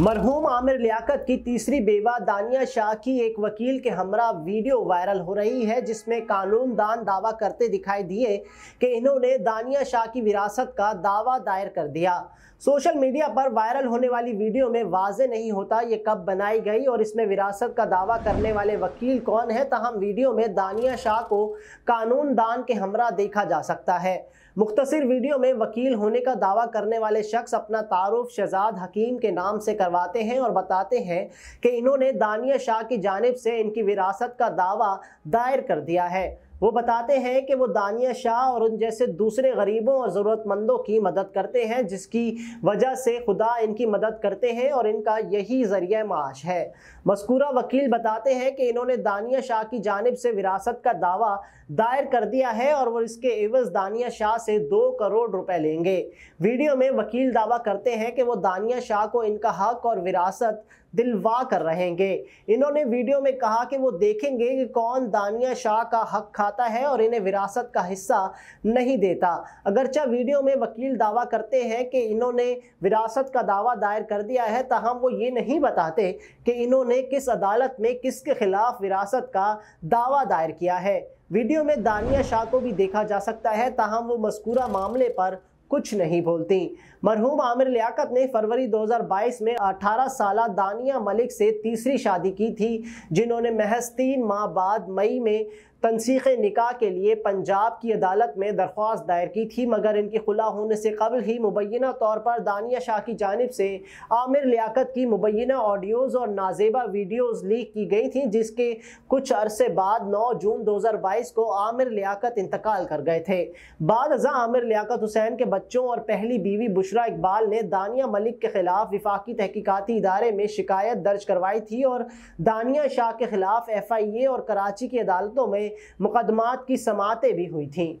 मरहूम आमिर लियाकत की तीसरी बेवा दानिया शाह की एक वकील के हमरा वीडियो वायरल हो रही है जिसमें कानून दान दावा करते दिखाई दिए कि इन्होंने दानिया शाह की विरासत का दावा दायर कर दिया सोशल मीडिया पर वायरल होने वाली वीडियो में वाजे नहीं होता ये कब बनाई गई और इसमें विरासत का दावा करने वाले वकील कौन है तहम वीडियो में दानिया शाह को कानून दान के हमरा देखा जा सकता है मुख्तर वीडियो में वकील होने का दावा करने वाले शख्स अपना तारुफ शहजाद हकीम के नाम से करवाते हैं और बताते हैं कि इन्होंने दानिया शाह की जानब से इनकी विरासत का दावा दायर कर दिया है वो बताते हैं कि वो दानिया शाह और उन जैसे दूसरे गरीबों और ज़रूरतमंदों की मदद करते हैं जिसकी वजह से खुदा इनकी मदद करते हैं और इनका यही ज़रिया माश है मस्कूरा वकील बताते हैं कि इन्होंने दानिया शाह की जानब से विरासत का दावा दायर कर दिया है और वो इसके एवज़ दानिया शाह से दो करोड़ रुपए लेंगे वीडियो में वकील दावा करते हैं कि वो दानिया शाह को इनका हक और विरासत दिलवा कर रहेंगे इन्होंने वीडियो में कहा कि वो देखेंगे कि कौन दानिया शाह का हक खा उठाता है और इन्हें विरासत का हिस्सा नहीं देता अगरचे वीडियो में वकील दावा करते हैं कि इन्होंने विरासत का दावा दायर कर दिया है तहम वो ये नहीं बताते कि इन्होंने किस अदालत में किसके खिलाफ विरासत का दावा दायर किया है वीडियो में दानिया शाह को भी देखा जा सकता है तहम वो मस्कूरा मामले पर कुछ नहीं बोलती मरहूम आमिर लियाकत ने फरवरी 2022 में 18 साल दानिया मलिक से तीसरी शादी की थी जिन्होंने महज तीन माह बाद मई में तनसीख़ निका के लिए पंजाब की अदालत में दरख्वास्त दायर की थी मगर इनकी खुला होने से कबल ही मुबैना तौर पर दानिया शाह की जानब से आमिर लियाकत की मुबैना ऑडियोज़ और नाजेबा वीडियोज़ लीक की गई थी जिसके कुछ अरसे बाद नौ जून दो हज़ार बाईस को आमिर लियाकत इंतकाल कर गए थे बाद अजा आमिर लियाकत हुसैन के बच्चों और पहली बीवी बुशरा इकबाल ने दानिया मलिक के खिलाफ विफाकी तहकीकती इदारे में शिकायत दर्ज करवाई थी और दानिया शाह के खिलाफ एफ आई ए और कराची की अदालतों में मुकदमात की समातें भी हुई थीं